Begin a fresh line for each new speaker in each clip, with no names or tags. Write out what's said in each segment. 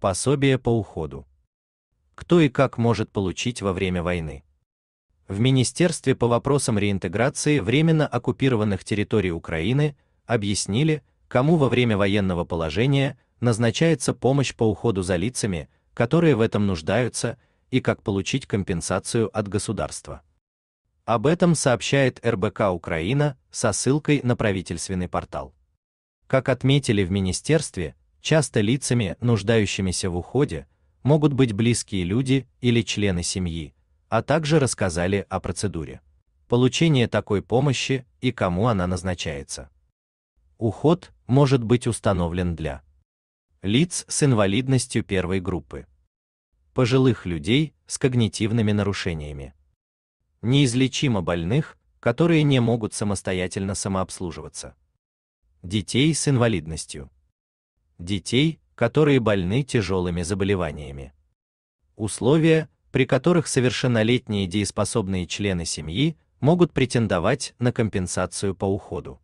Пособие по уходу. Кто и как может получить во время войны? В Министерстве по вопросам реинтеграции временно оккупированных территорий Украины объяснили, кому во время военного положения назначается помощь по уходу за лицами, которые в этом нуждаются, и как получить компенсацию от государства. Об этом сообщает РБК Украина со ссылкой на правительственный портал. Как отметили в министерстве, Часто лицами, нуждающимися в уходе, могут быть близкие люди или члены семьи, а также рассказали о процедуре получения такой помощи и кому она назначается. Уход может быть установлен для лиц с инвалидностью первой группы, пожилых людей с когнитивными нарушениями, неизлечимо больных, которые не могут самостоятельно самообслуживаться, детей с инвалидностью детей, которые больны тяжелыми заболеваниями. Условия, при которых совершеннолетние дееспособные члены семьи могут претендовать на компенсацию по уходу.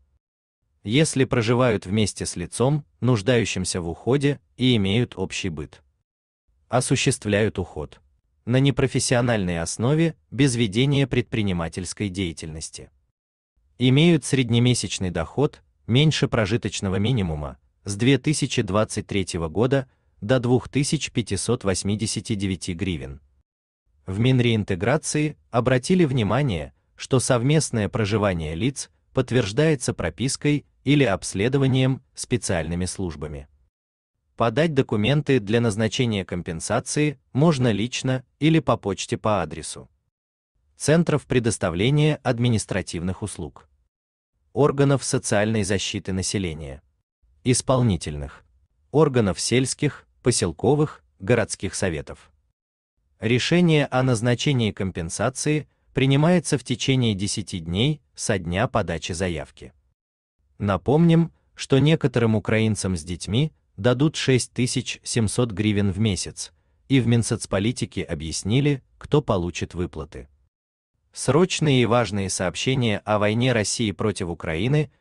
Если проживают вместе с лицом, нуждающимся в уходе, и имеют общий быт. Осуществляют уход на непрофессиональной основе без ведения предпринимательской деятельности. Имеют среднемесячный доход меньше прожиточного минимума, с 2023 года до 2589 гривен. В Минреинтеграции обратили внимание, что совместное проживание лиц подтверждается пропиской или обследованием специальными службами. Подать документы для назначения компенсации можно лично или по почте по адресу центров предоставления административных услуг, органов социальной защиты населения исполнительных органов сельских, поселковых, городских советов. Решение о назначении компенсации принимается в течение 10 дней со дня подачи заявки. Напомним, что некоторым украинцам с детьми дадут 6700 гривен в месяц, и в Минсоцполитике объяснили, кто получит выплаты. Срочные и важные сообщения о войне России против Украины –